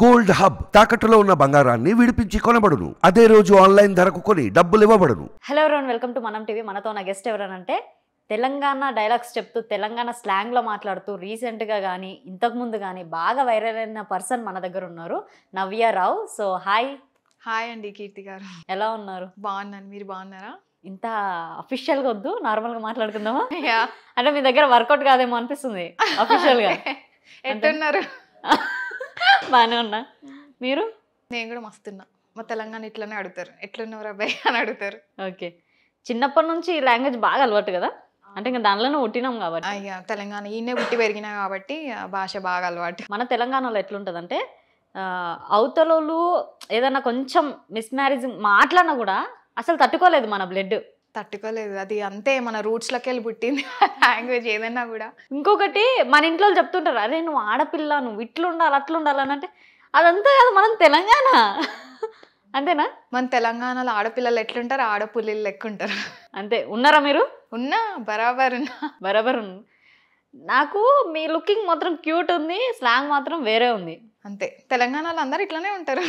Gold hub తాకట్టులో ఉన్న బంగారాన్ని విడిపించి కొనబడును అదే రోజు ఆన్లైన్ ధరకు కొని డబ్బులు ఇవ్వబడును hello everyone welcome to Manam TV మనతో నా గెస్ట్ ఎవరనంటే తెలంగాణ డైలాగ్స్ చెప్తూ తెలంగాణ స్లాంగ్లో మాట్లాడుతూ రీసెంట్గా కానీ ఇంతకుముందు కానీ బాగా వైరల్ అయిన పర్సన్ మన దగ్గర ఉన్నారు Navya Rao so hi hi అండి కీర్తి గారు ఎలా ఉన్నారు బాగున్నాను మీరు బాగున్నారా ఇంత అఫీషియల్గా వద్దు నార్మల్గా మాట్లాడుకుందామా అంటే మీ దగ్గర వర్కౌట్ కాదేమో అనిపిస్తుంది అఫీషియల్గా ఉన్నారు బాగానే ఉన్నా మీరు నేను కూడా మస్తున్నా మా తెలంగాణ ఇట్లనే అడుగుతారు ఎట్లున్నారు అబ్బాయి అని అడుగుతారు ఓకే చిన్నప్పటి నుంచి ఈ లాంగ్వేజ్ బాగా అలవాటు కదా అంటే ఇంకా దానిలోనే పుట్టినాం కాబట్టి అయ్యా తెలంగాణ ఈయనే పుట్టి పెరిగినా కాబట్టి భాష బాగా అలవాటు మన తెలంగాణలో ఎట్లుంటుందంటే అవతలోళ్ళు ఏదైనా కొంచెం మిస్ మ్యారేజ్ మాట్లాడినా కూడా అసలు తట్టుకోలేదు మన బ్లడ్ తట్టుకోలేదు అది అంతే మన రూట్స్లోకి వెళ్ళి పుట్టింది లాంగ్వేజ్ ఏదైనా కూడా ఇంకొకటి మన ఇంట్లో చెప్తుంటారు అరే నువ్వు ఆడపిల్ల నువ్వు ఇట్లుండాలి అట్లుండాలి అని అంటే అదంతా కాదు మనం తెలంగాణ అంతేనా మన తెలంగాణలో ఆడపిల్లలు ఎట్లుంటారు ఆడపుల్లిలు లెక్కుంటారు అంతే ఉన్నారా మీరు ఉన్నా బరాబర్ ఉన్నా బరాబర్ ఉన్నా నాకు మీ లుకింగ్ మాత్రం క్యూట్ ఉంది స్లాంగ్ మాత్రం వేరే ఉంది అంతే తెలంగాణలో అందరు ఇట్లానే ఉంటారు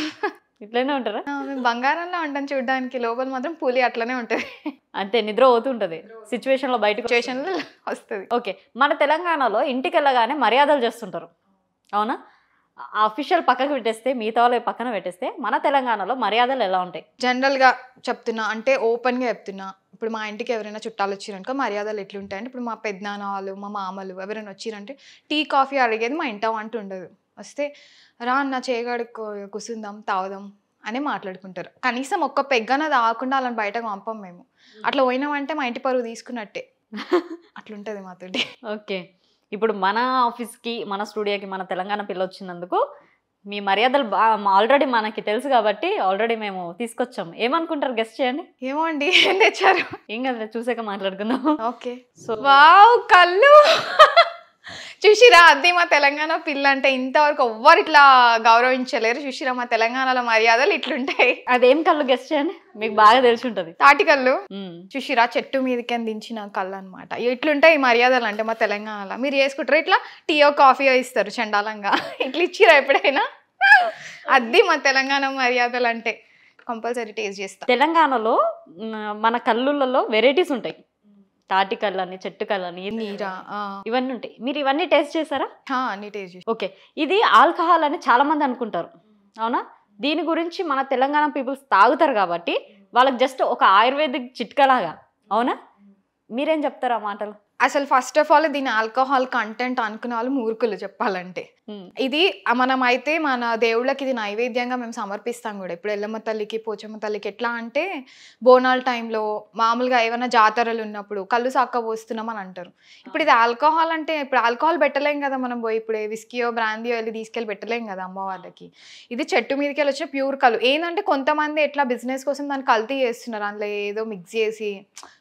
ఇట్లనే ఉంటారా మేము బంగారంలో ఉంటాం చూడడానికి లోపల మాత్రం పూలి అట్లనే ఉంటుంది అంతే నిద్ర అవుతుంటది సిచ్యువేషన్ లో బయటకు వస్తుంది ఓకే మన తెలంగాణలో ఇంటికి వెళ్ళగానే మర్యాదలు చేస్తుంటారు అవునా అఫీషియల్ పక్కకు పెట్టేస్తే మిగతా వాళ్ళు పక్కన పెట్టేస్తే మన తెలంగాణలో మర్యాదలు ఎలా ఉంటాయి జనరల్ గా చెప్తున్నా అంటే ఓపెన్ గా చెప్తున్నా ఇప్పుడు మా ఇంటికి ఎవరైనా చుట్టాలు వచ్చారనుకో మర్యాదలు ఎట్లుంటాయంటే ఇప్పుడు మా పెద్దనాన్న వాళ్ళు మా మామలు ఎవరైనా వచ్చారంటే టీ కాఫీ అడిగేది మా ఇంట ఉండదు వస్తే రా అన్న చేయగడుకో కుసుందాం తాగుదాం అనే మాట్లాడుకుంటారు కనీసం ఒక్క పెగ్గన తాగకుండా అలా బయటకు పంపం మేము అట్లా పోయినామంటే మా ఇంటి పరువు తీసుకున్నట్టే అట్లుంటుంది మాతో ఓకే ఇప్పుడు మన ఆఫీస్కి మన స్టూడియోకి మన తెలంగాణ పిల్ల వచ్చినందుకు మీ మర్యాదలు ఆల్రెడీ మనకి తెలుసు కాబట్టి ఆల్రెడీ మేము తీసుకొచ్చాం ఏమనుకుంటారు గెస్ట్ చేయండి ఏమో అండి ఏం తెచ్చారు ఏం కదా చూసాక మాట్లాడుకుందాం ఓకే సో వావ్ కళ్ళు చూసిరా అది మా తెలంగాణ పిల్ల అంటే ఇంతవరకు ఎవ్వరు ఇట్లా గౌరవించలేరు చూసిరా మా తెలంగాణలో మర్యాదలు ఇట్లుంటాయి అదేం కళ్ళు గెస్ట్ చేయండి మీకు బాగా తెలిసి ఉంటది తాటి కళ్ళు చూసిరా చెట్టు మీదకి దించిన కళ్ళు అనమాట ఇట్లుంటాయి మర్యాదలు అంటే మా తెలంగాణలో మీరు చేసుకుంటారు ఇట్లా టీయో కాఫీయో ఇస్తారు చండాలంగా ఇట్లా ఇచ్చిరా ఎప్పుడైనా అది మా తెలంగాణ మర్యాదలు అంటే కంపల్సరీ టేస్ట్ చేస్తాం తెలంగాణలో మన కళ్ళులలో వెరైటీస్ ఉంటాయి తాటి కళ్ళని చెట్టు కళ్ళని నీరా ఇవన్నీ ఉంటాయి మీరు ఇవన్నీ టేస్ట్ చేశారా అన్ని టేస్ట్ చేసి ఓకే ఇది ఆల్కహాల్ అని చాలా మంది అనుకుంటారు అవునా దీని గురించి మన తెలంగాణ పీపుల్స్ తాగుతారు కాబట్టి వాళ్ళకి జస్ట్ ఒక ఆయుర్వేదిక్ చిట్కలాగా అవునా మీరేం చెప్తారు ఆ మాటలు అసలు ఫస్ట్ ఆఫ్ ఆల్ దీని ఆల్కహాల్ కంటెంట్ అనుకునే వాళ్ళు మూర్ఖులు చెప్పాలంటే ఇది మనం అయితే మన దేవుళ్ళకి ఇది నైవేద్యంగా మేము సమర్పిస్తాం కూడా ఇప్పుడు ఎల్లమ్మ తల్లికి పోచమ్మ తల్లికి ఎట్లా అంటే బోనాల టైంలో మామూలుగా ఏమైనా జాతరలు ఉన్నప్పుడు కళ్ళు సాక్క పోస్తున్నాం అని అంటారు ఇప్పుడు ఇది ఆల్కహాల్ అంటే ఇప్పుడు ఆల్కహాల్ పెట్టలేం కదా మనం పోయి ఇప్పుడు విస్కీయో బ్రాందీయో వెళ్ళి తీసుకెళ్ళి పెట్టలేం కదా అమ్మవాళ్ళకి ఇది చెట్టు మీదకి వెళ్ళి వచ్చిన ప్యూర్ కళ్ళు ఏంటంటే కొంతమంది ఎట్లా బిజినెస్ కోసం దాన్ని కల్తీ చేస్తున్నారు అందులో ఏదో మిక్స్ చేసి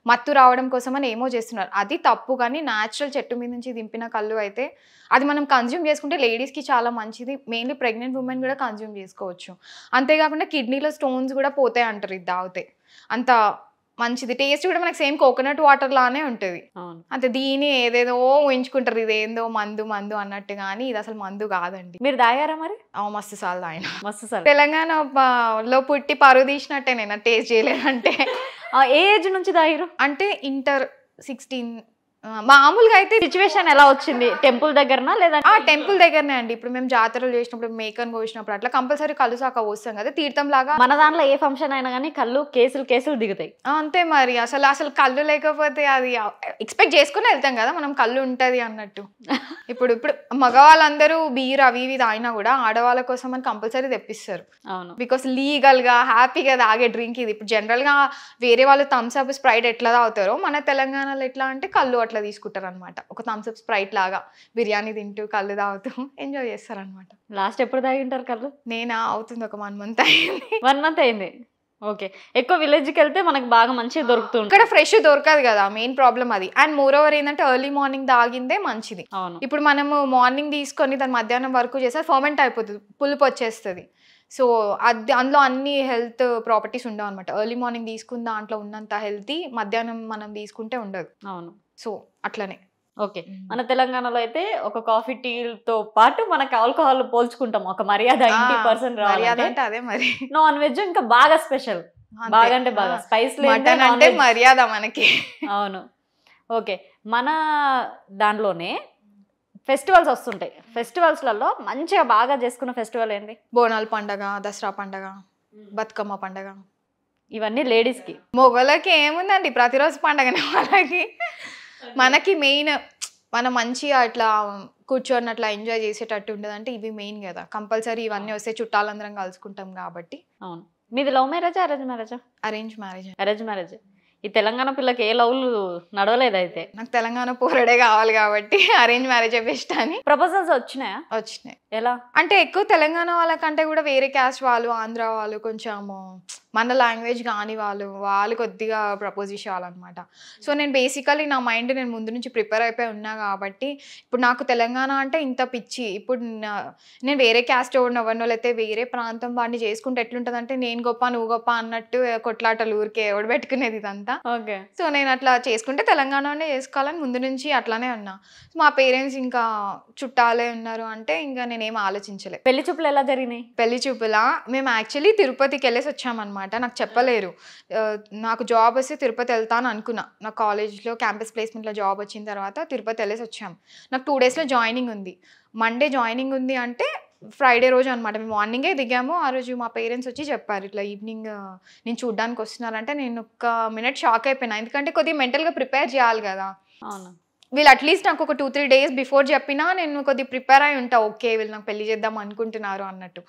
మత్తు రావడం కోసం అని ఏమో చేస్తున్నారు అది తప్పు కానీ న్యాచురల్ చెట్టు మీద నుంచి దింపిన కళ్ళు అయితే అది మనం కన్జ్యూమ్ చేసుకుంటే లేడీస్కి చాలా మంచిది మెయిన్లీ ప్రెగ్నెంట్ ఉమెన్ కూడా కన్జ్యూమ్ చేసుకోవచ్చు అంతేకాకుండా కిడ్నీలో స్టోన్స్ కూడా పోతాయి అంటారు ఇది తాగితే అంత మంచిది టేస్ట్ కూడా మనకి సేమ్ కోకోనట్ వాటర్ లానే ఉంటుంది అంటే దీని ఏదేదో ఉంచుకుంటారు ఇదేందో మందు మందు అన్నట్టు కానీ ఇది అసలు మందు కాదండి మీరు తాగారా మరి మస్తు సార్లు తాగిన మస్తు తెలంగాణ లో పుట్టి పరువు తీసినట్టే నేను టేస్ట్ చేయలేదంటే ఏజ్ నుంచి తాగిరు అంటే ఇంటర్ సిక్స్టీన్ మామూలుగా అయితే సిచ్యువేషన్ ఎలా వచ్చింది టెంపుల్ దగ్గరనా లేదా ఆ టెంపుల్ దగ్గరనే అండి ఇప్పుడు మేము జాతరలు చేసినప్పుడు మేకన్ పోసినప్పుడు అట్లా కంపల్సరీ కళ్ళు సాక పోస్తాం కదా తీర్థం లాగా మన దాంట్లో ఏ ఫంక్షన్ అయినా కానీ కళ్ళు కేసులు కేసులు దిగుతాయి అంతే మరి అసలు అసలు కళ్ళు లేకపోతే అది ఎక్స్పెక్ట్ చేసుకుని వెళ్తాం కదా మనం కళ్ళు ఉంటది అన్నట్టు ఇప్పుడు ఇప్పుడు మగవాళ్ళందరూ బీర్ అవి ఇవి తాగినా కూడా ఆడవాళ్ళ కోసం అని కంపల్సరీ తెప్పిస్తారు అవును బికాస్ లీగల్ గా హ్యాపీగా తాగే డ్రింక్ ఇది ఇప్పుడు జనరల్ గా వేరే వాళ్ళు థమ్స్అప్ స్ప్రైడ్ ఎట్లా తాగుతారో మన తెలంగాణలో ఎట్లా అంటే కళ్ళు అట్లా తీసుకుంటారనమాట ఒక థమ్స్అప్ స్ప్రైట్ లాగా బిర్యానీ తింటూ కళ్ళు తాగుతూ ఎంజాయ్ చేస్తారనమాట లాస్ట్ ఎప్పుడు తాగి ఉంటారు కళ్ళు నేనా అవుతుంది ఒక వన్ మంత్ అయింది వన్ మంత్ అయింది ఓకే ఎక్కువ విలేజ్కి వెళ్తే మనకు బాగా మంచిగా దొరుకుతుంది ఇక్కడ ఫ్రెష్ దొరకదు కదా మెయిన్ ప్రాబ్లం అది అండ్ మోర్ ఓవర్ ఏంటంటే ఎర్లీ మార్నింగ్ తాగిందే మంచిది అవును ఇప్పుడు మనము మార్నింగ్ తీసుకొని దాని మధ్యాహ్నం వరకు చేస్తే ఫర్మెంట్ అయిపోతుంది పులుపు వచ్చేస్తుంది సో అది అందులో అన్ని హెల్త్ ప్రాపర్టీస్ ఉండవు అనమాట ఎర్లీ మార్నింగ్ తీసుకున్న దాంట్లో ఉన్నంత హెల్తీ మధ్యాహ్నం మనం తీసుకుంటే ఉండదు అవును సో అట్లనే ఓకే మన తెలంగాణలో అయితే ఒక కాఫీ టీతో పాటు మనకి ఆల్కహాల్ పోల్చుకుంటాం ఒక మర్యాద ఎయిటీ పర్సెంట్ మర్యాద అంటే అదే మరి నాన్ వెజ్ ఇంకా బాగా స్పెషల్ బాగా అంటే బాగా స్పైస్ అంటే మర్యాద మనకి అవును ఓకే మన దానిలోనే ఫెస్టివల్స్ వస్తుంటాయి ఫెస్టివల్స్లలో మంచిగా బాగా చేసుకున్న ఫెస్టివల్ ఏంటి బోనాల పండగ దసరా పండగ బతుకమ్మ పండగ ఇవన్నీ లేడీస్కి మొగలకి ఏముందండి ప్రతిరోజు పండగనే వాళ్ళకి మనకి మెయిన్ మన మంచిగా అట్లా కూర్చొని అట్లా ఎంజాయ్ చేసేటట్టు ఉండదు అంటే ఇవి మెయిన్ కదా కంపల్సరీ ఇవన్నీ వస్తే చుట్టాలందరం కలుసుకుంటాం కాబట్టి అవును మీది లవ్ మ్యారేజా అరేంజ్ మ్యారేజా అరేంజ్ మ్యారేజ్ అరేంజ్ మ్యారేజ్ ఈ తెలంగాణ పిల్లకి ఏ లవ్లు నడవలేదు అయితే నాకు తెలంగాణ పోరాడే కావాలి కాబట్టి అరేంజ్ మ్యారేజ్ బెస్ట్ అని ప్రపోజల్స్ వచ్చినాయా వచ్చినాయి ఎలా అంటే ఎక్కువ తెలంగాణ వాళ్ళకంటే కూడా వేరే క్యాస్ట్ వాళ్ళు ఆంధ్ర వాళ్ళు కొంచెము మన లాంగ్వేజ్ కాని వాళ్ళు వాళ్ళు కొద్దిగా ప్రపోజ్ చేసేవాళ్ళనమాట సో నేను బేసికలీ నా మైండ్ నేను ముందు నుంచి ప్రిపేర్ అయిపోయి ఉన్నా కాబట్టి ఇప్పుడు నాకు తెలంగాణ అంటే ఇంత పిచ్చి ఇప్పుడు నేను వేరే క్యాస్ట్ ఉన్నవన్నో లేకపోతే వేరే ప్రాంతం వాడిని చేసుకుంటే ఎట్లుంటుందంటే నేను గొప్ప నువ్వు గొప్ప అన్నట్టు కొట్లాటలు ఊరికే ఎవడు పెట్టుకునేది ఇదంతా అనుకుంటా ఓకే సో నేను అట్లా చేసుకుంటే తెలంగాణలోనే చేసుకోవాలని ముందు నుంచి అట్లానే ఉన్నా మా పేరెంట్స్ ఇంకా చుట్టాలే ఉన్నారు అంటే ఇంకా నేనేం ఆలోచించలేదు పెళ్లి చూపులు ఎలా జరిగినాయి పెళ్లి చూపులా మేము యాక్చువల్లీ తిరుపతికి వెళ్ళేసి వచ్చామన్నమాట నాకు చెప్పలేరు నాకు జాబ్ వస్తే తిరుపతి వెళ్తాను అనుకున్నా నా కాలేజ్లో క్యాంపస్ ప్లేస్మెంట్లో జాబ్ వచ్చిన తర్వాత తిరుపతి వెళ్ళేసి వచ్చాం నాకు టూ డేస్లో జాయినింగ్ ఉంది మండే జాయినింగ్ ఉంది అంటే ఫ్రైడే రోజు అనమాట మేము మార్నింగే దిగాము ఆ రోజు మా పేరెంట్స్ వచ్చి చెప్పారు ఇట్లా ఈవినింగ్ నేను చూడ్డానికి వస్తున్నారంటే నేను ఒక మినిట్ షాక్ అయిపోయినా ఎందుకంటే కొద్దిగా మెంటల్గా ప్రిపేర్ చేయాలి కదా అవునా వీళ్ళు అట్లీస్ట్ నాకు ఒక టూ త్రీ డేస్ బిఫోర్ చెప్పినా నేను కొద్దిగా ప్రిపేర్ అయి ఉంటా ఓకే వీళ్ళు నాకు పెళ్లి చేద్దాం అనుకుంటున్నారు అన్నట్టు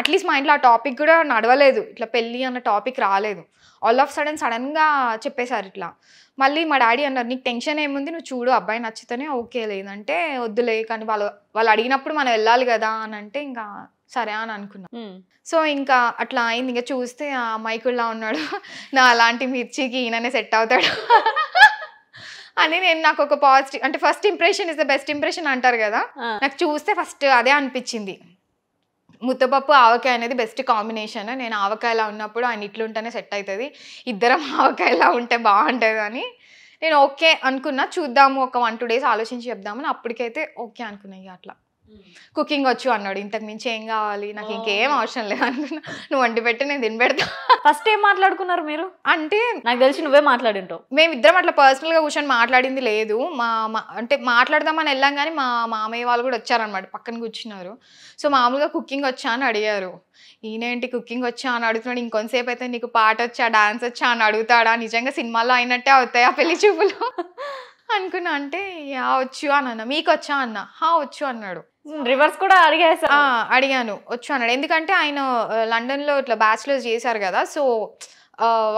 అట్లీస్ట్ మా ఇంట్లో ఆ టాపిక్ కూడా నడవలేదు ఇట్లా పెళ్ళి అన్న టాపిక్ రాలేదు ఆల్ ఆఫ్ సడన్ సడన్గా చెప్పేశారు ఇట్లా మళ్ళీ మా డాడీ అన్నారు నీకు టెన్షన్ ఏముంది నువ్వు చూడు అబ్బాయి నచ్చితేనే ఓకే లేదంటే వద్దులే కానీ వాళ్ళు వాళ్ళు అడిగినప్పుడు మనం వెళ్ళాలి కదా అని అంటే ఇంకా సరే అని అనుకున్నా hmm. సో ఇంకా అట్లా అయింది ఇంకా చూస్తే ఆ అమ్మాయికుల్లా ఉన్నాడు నా అలాంటి మిర్చికి ఈయననే సెట్ అవుతాడు అని నేను నాకు ఒక పాజిటివ్ అంటే first impression is the best impression అంటారు కదా నాకు చూస్తే ఫస్ట్ అదే అనిపించింది ముద్దపప్పు ఆవకాయ అనేది బెస్ట్ కాంబినేషన్ నేను ఆవకాయలా ఉన్నప్పుడు ఆయన ఇట్లుంటేనే సెట్ అవుతుంది ఇద్దరం ఆవకాయలా ఉంటే బాగుంటుంది అని నేను ఓకే అనుకున్నా చూద్దాము ఒక వన్ టూ డేస్ ఆలోచించి చెప్దామని అప్పటికైతే ఓకే అనుకున్నాయి అట్లా కుకింగ్ వచ్చు అన్నాడు ఇంతకు మించి ఏం కావాలి నాకు ఇంకేం అవసరం లేదు అనుకున్నా నువ్వు వండి పెట్టి నేను తినబెడతా ఫస్ట్ ఏం మాట్లాడుకున్నారు మీరు అంటే నాకు తెలిసి నువ్వే మాట్లాడింటావు మేము ఇద్దరం అట్లా పర్సనల్ గా కూర్చొని మాట్లాడింది లేదు మా అంటే మాట్లాడదామని వెళ్ళాం కానీ మా మామయ్య వాళ్ళు కూడా వచ్చారనమాట పక్కన కూర్చున్నారు సో మామూలుగా కుకింగ్ వచ్చా అని అడిగారు ఈయనేంటి కుకింగ్ వచ్చా అని అడుగుతున్నాడు ఇంకొంతసేపు అయితే నీకు పాట వచ్చా డాన్స్ వచ్చా అని అడుగుతాడా నిజంగా సినిమాలో అయినట్టే అవుతాయా పెళ్లి చూపులు అనుకున్నా అంటే యా వచ్చు అని అన్న మీకు వచ్చా అన్న హా వచ్చు అన్నాడు రివర్స్ కూడా అడిగేసా అడిగాను వచ్చు అన్నాడు ఎందుకంటే ఆయన లండన్లో ఇట్లా బ్యాచులర్స్ చేశారు కదా సో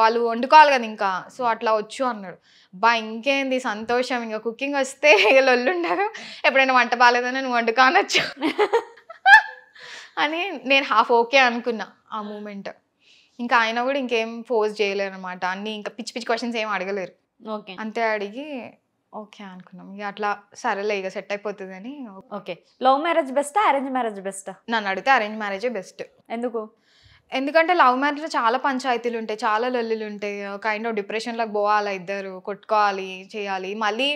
వాళ్ళు వండుకోవాలి కదా ఇంకా సో అట్లా వచ్చు అన్నాడు బా ఇంకేంది సంతోషం ఇంకా కుకింగ్ వస్తే లొల్లుండగా ఎప్పుడైనా వంట బాగాలేదని నువ్వు వండుకోనొచ్చు అని నేను హాఫ్ ఓకే అనుకున్నా ఆ మూమెంట్ ఇంకా ఆయన కూడా ఇంకేం ఫోర్స్ చేయలేరు అనమాట అన్నీ ఇంకా పిచ్చి పిచ్చి క్వశ్చన్స్ ఏం అడగలేరు అంతే అడిగి ఓకే అనుకున్నాం ఇక అట్లా సరేలే ఇక సెట్ అయిపోతుంది అని ఓకే లవ్ మ్యారేజ్ బెస్టా అరేంజ్ మ్యారేజ్ బెస్టా నన్ను అడిగితే అరేంజ్ మ్యారేజే బెస్ట్ ఎందుకు ఎందుకంటే లవ్ మ్యారేజ్లో చాలా పంచాయతీలు ఉంటాయి చాలా లొల్లులు ఉంటాయి కైండ్ ఆఫ్ డిప్రెషన్లోకి పోవాలి ఇద్దరు కొట్టుకోవాలి చేయాలి మళ్ళీ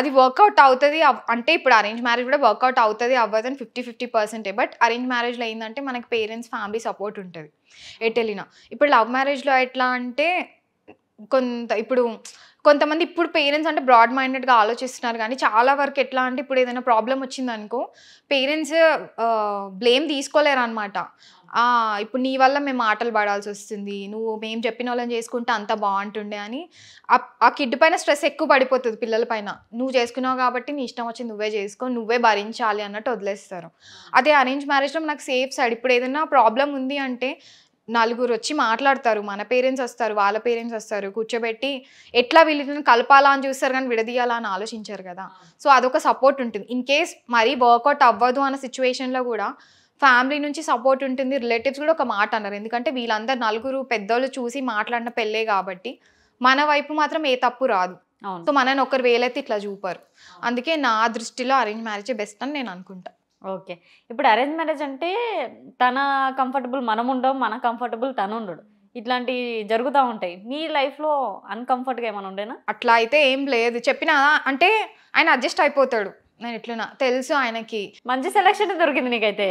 అది వర్కౌట్ అవుతుంది అంటే ఇప్పుడు అరేంజ్ మ్యారేజ్ కూడా వర్కౌట్ అవుతుంది అవ్వదని ఫిఫ్టీ ఫిఫ్టీ పర్సెంటే బట్ అరేంజ్ మ్యారేజ్లో ఏంటంటే మనకి పేరెంట్స్ ఫ్యామిలీ సపోర్ట్ ఉంటుంది ఎటు వెళ్ళినా ఇప్పుడు లవ్ మ్యారేజ్లో ఎట్లా అంటే కొంత ఇప్పుడు కొంతమంది ఇప్పుడు పేరెంట్స్ అంటే బ్రాడ్ మైండెడ్గా ఆలోచిస్తున్నారు కానీ చాలా వరకు ఎట్లా అంటే ఇప్పుడు ఏదైనా ప్రాబ్లం వచ్చిందనుకో పేరెంట్స్ బ్లేమ్ తీసుకోలేరు అనమాట ఇప్పుడు నీ వల్ల మేము ఆటలు పడాల్సి వస్తుంది నువ్వు మేము చెప్పిన వాళ్ళని చేసుకుంటే అంత బాగుంటుండే అని ఆ కిడ్ పైన స్ట్రెస్ ఎక్కువ పడిపోతుంది పిల్లల పైన నువ్వు చేసుకున్నావు కాబట్టి నీ ఇష్టం వచ్చి నువ్వే చేసుకో నువ్వే భరించాలి అన్నట్టు వదిలేస్తారు అదే అరేంజ్ మ్యారేజ్లో నాకు సేఫ్ సైడ్ ఇప్పుడు ఏదైనా ప్రాబ్లం ఉంది అంటే నలుగురు వచ్చి మాట్లాడతారు మన పేరెంట్స్ వస్తారు వాళ్ళ పేరెంట్స్ వస్తారు కూర్చోబెట్టి ఎట్లా వీళ్ళని కలపాలా అని చూస్తారు కానీ విడదీయాలా అని ఆలోచించారు కదా సో అదొక సపోర్ట్ ఉంటుంది ఇన్ కేస్ మరీ వర్కౌట్ అవ్వదు అన్న సిచ్యువేషన్లో కూడా ఫ్యామిలీ నుంచి సపోర్ట్ ఉంటుంది రిలేటివ్స్ కూడా ఒక మాట అన్నారు ఎందుకంటే వీళ్ళందరు నలుగురు పెద్దోళ్ళు చూసి మాట్లాడిన పెళ్ళే కాబట్టి మన వైపు మాత్రం ఏ తప్పు రాదు సో మనని ఒకరు వేలైతే ఇట్లా చూపారు అందుకే నా దృష్టిలో అరేంజ్ మ్యారేజే బెస్ట్ అని నేను అనుకుంటా ఓకే ఇప్పుడు అరేంజ్ మ్యారేజ్ అంటే తన కంఫర్టబుల్ మనం ఉండవు మన కంఫర్టబుల్ తను ఉండడు ఇట్లాంటివి జరుగుతూ ఉంటాయి మీ లైఫ్లో అన్కంఫర్ట్గా ఏమైనా ఉండేనా అట్లా అయితే ఏం లేదు చెప్పినా అంటే ఆయన అడ్జస్ట్ అయిపోతాడు నేను ఇట్లా తెలుసు ఆయనకి మంచి సెలక్షన్ దొరికింది నీకైతే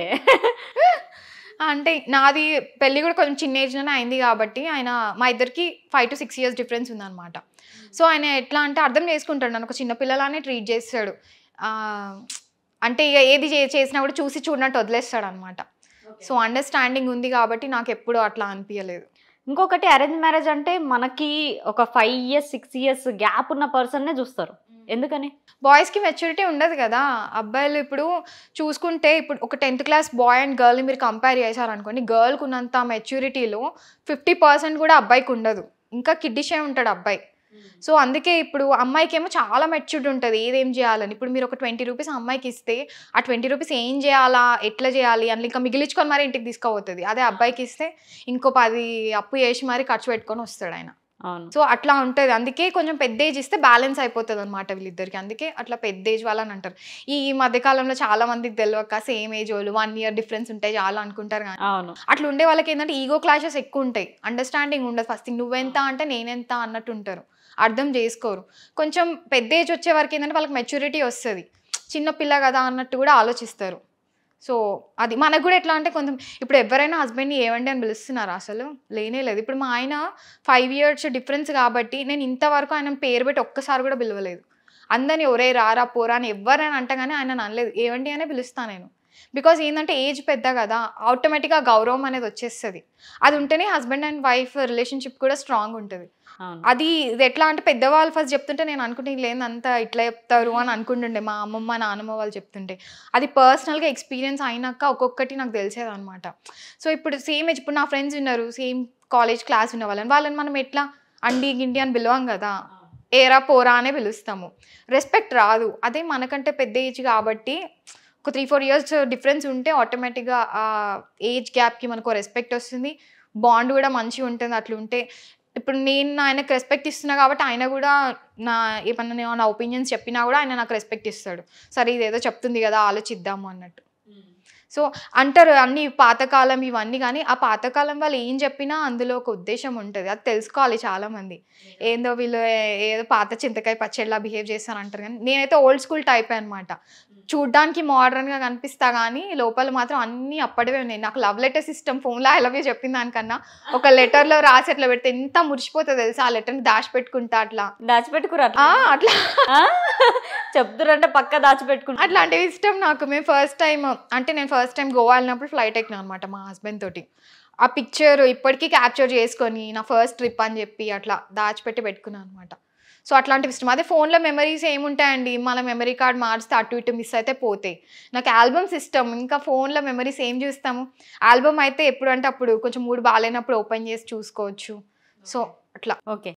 అంటే నాది పెళ్ళి కూడా కొంచెం చిన్న ఏజ్లోనే అయింది కాబట్టి ఆయన మా ఇద్దరికి five to six years difference ఉందన్నమాట hmm. సో ఆయన ఎట్లా అంటే అర్థం చేసుకుంటాడు నన్ను ఒక చిన్న పిల్లలానే ట్రీట్ చేస్తాడు అంటే ఇక ఏది చేసినా కూడా చూసి చూడనట్టు వదిలేస్తాడు అనమాట సో అండర్స్టాండింగ్ ఉంది కాబట్టి నాకు ఎప్పుడు అట్లా అనిపించలేదు ఇంకొకటి అరేంజ్ మ్యారేజ్ అంటే మనకి ఒక five years six years gap ఉన్న పర్సన్నే చూస్తారు ఎందుకని బాయ్స్కి మెచ్యూరిటీ ఉండదు కదా అబ్బాయిలు ఇప్పుడు చూసుకుంటే ఇప్పుడు ఒక టెన్త్ క్లాస్ బాయ్ అండ్ గర్ల్ని మీరు కంపేర్ చేశారనుకోండి గర్ల్కి ఉన్నంత మెచ్యూరిటీలో ఫిఫ్టీ పర్సెంట్ కూడా అబ్బాయికి ఉండదు ఇంకా కిడ్డిషే ఉంటాడు అబ్బాయి సో అందుకే ఇప్పుడు అమ్మాయికి ఏమో చాలా మెచ్యూర్డ్ ఉంటుంది ఏదేం చేయాలని ఇప్పుడు మీరు ఒక ట్వంటీ రూపీస్ అమ్మాయికి ఇస్తే ఆ ట్వంటీ రూపీస్ ఏం చేయాలా ఎట్లా చేయాలి అని ఇంకా మిగిలించుకొని మరి ఇంటికి తీసుకోబోతుంది అదే అబ్బాయికి ఇస్తే ఇంకో పది అప్పు చేసి మరి ఖర్చు పెట్టుకొని వస్తాడు ఆయన సో అట్లా ఉంటుంది అందుకే కొంచెం పెద్ద ఏజ్ ఇస్తే బ్యాలెన్స్ అయిపోతుంది అనమాట వీళ్ళిద్దరికి అందుకే అట్లా పెద్ద ఏజ్ వాళ్ళని అంటారు ఈ మధ్యకాలంలో చాలా మందికి తెలియక సేమ్ ఏజ్ వాళ్ళు వన్ ఇయర్ డిఫరెన్స్ ఉంటాయి చాలా అనుకుంటారు కానీ అట్లా ఉండే వాళ్ళకి ఏంటంటే ఈగో క్లాషెస్ ఎక్కువ ఉంటాయి అండర్స్టాండింగ్ ఉండదు ఫస్ట్ థింగ్ నువ్వెంత అంటే నేనెంత అన్నట్టు ఉంటారు అర్థం చేసుకోరు కొంచెం పెద్ద ఏజ్ వచ్చే వరకు ఏంటంటే వాళ్ళకి మెచ్యూరిటీ వస్తుంది చిన్న పిల్ల కదా అన్నట్టు కూడా ఆలోచిస్తారు సో అది మనకు కూడా ఎట్లా అంటే కొంచెం ఇప్పుడు ఎవరైనా హస్బెండ్ని ఏవండి అని పిలుస్తున్నారు అసలు లేనే లేదు ఇప్పుడు మా ఆయన ఫైవ్ ఇయర్స్ డిఫరెన్స్ కాబట్టి నేను ఇంతవరకు ఆయన పేరు పెట్టి ఒక్కసారి కూడా పిలవలేదు అందరిని ఎవరే రారా పోరా అని ఎవరని అంటగానే ఆయన అనలేదు ఏవండి అనే పిలుస్తాను నేను బికాజ్ ఏంటంటే ఏజ్ పెద్ద కదా ఆటోమేటిక్గా గౌరవం అనేది వచ్చేస్తుంది అది ఉంటేనే హస్బెండ్ అండ్ వైఫ్ రిలేషన్షిప్ కూడా స్ట్రాంగ్ ఉంటుంది అది ఇది ఎట్లా అంటే పెద్దవాళ్ళు ఫస్ట్ చెప్తుంటే నేను అనుకుంటే లేదంతా ఇట్లా చెప్తారు అని అనుకుంటుండే మా అమ్మమ్మ నాన్నమ్మ వాళ్ళు చెప్తుంటే అది పర్సనల్గా ఎక్స్పీరియన్స్ అయినాక ఒక్కొక్కటి నాకు తెలిసేది అనమాట సో ఇప్పుడు సేమ్ ఇప్పుడు నా ఫ్రెండ్స్ ఉన్నారు సేమ్ కాలేజ్ క్లాస్ ఉన్న వాళ్ళని వాళ్ళని మనం ఎట్లా అండి గిండి అని పిలవం కదా ఏరా పోరా అనే పిలుస్తాము రెస్పెక్ట్ రాదు అదే మనకంటే పెద్ద ఏజ్ కాబట్టి ఒక త్రీ ఫోర్ ఇయర్స్ డిఫరెన్స్ ఉంటే ఆటోమేటిక్గా ఏజ్ గ్యాప్కి మనకు రెస్పెక్ట్ వస్తుంది బాండ్ కూడా మంచిగా ఉంటుంది అట్లుంటే ఇప్పుడు నేను ఆయనకు రెస్పెక్ట్ ఇస్తున్నా కాబట్టి ఆయన కూడా నా ఏమన్నా నేను నా ఒపీనియన్స్ చెప్పినా కూడా ఆయన నాకు రెస్పెక్ట్ ఇస్తాడు సరే ఇదేదో చెప్తుంది కదా ఆలోచిద్దాము అన్నట్టు సో అంటారు అన్ని పాతకాలం ఇవన్నీ కానీ ఆ పాతకాలం వాళ్ళు ఏం చెప్పినా అందులో ఒక ఉద్దేశం ఉంటుంది అది తెలుసుకోవాలి చాలామంది ఏందో వీళ్ళు ఏదో పాత చింతకాయ పచ్చడిలా బిహేవ్ చేస్తాను అంటారు కానీ నేనైతే ఓల్డ్ స్కూల్ టైప్ అనమాట చూడ్డానికి గా కనిపిస్తా కానీ లోపల మాత్రం అన్ని అప్పటివే ఉన్నాయి నాకు లవ్ లెటర్ సిస్టమ్ ఫోన్లో ఎలాగే చెప్పిన దానికన్నా ఒక లెటర్లో రాసి అట్లా పెడితే ఎంత మురిసిపోతుంది తెలుసా ఆ లెటర్ని దాచిపెట్టుకుంటా అట్లా దాచిపెట్టుకురా అట్లా చెప్తురంటే పక్క దాచిపెట్టుకుంటా అట్లాంటివి ఇష్టం నాకు మేము ఫస్ట్ టైం అంటే నేను ఫస్ట్ టైం గోవా వెళ్ళినప్పుడు ఫ్లైట్ ఎక్కినా అనమాట మా హస్బెండ్ తోటి ఆ పిక్చర్ ఇప్పటికీ క్యాప్చర్ చేసుకొని నా ఫస్ట్ ట్రిప్ అని చెప్పి అట్లా దాచిపెట్టి పెట్టుకున్నాను అనమాట సో అట్లాంటివి ఇష్టం అదే ఫోన్లో మెమరీస్ ఏముంటాయండి మన మెమరీ కార్డ్ మార్చితే అటు ఇటు మిస్ అయితే పోతాయి నాకు ఆల్బమ్స్ ఇష్టం ఇంకా ఫోన్లో మెమరీస్ ఏం చూస్తాము ఆల్బమ్ అయితే ఎప్పుడు అంటే అప్పుడు కొంచెం మూడు బాగాలేనప్పుడు ఓపెన్ చేసి చూసుకోవచ్చు సో అట్లా ఓకే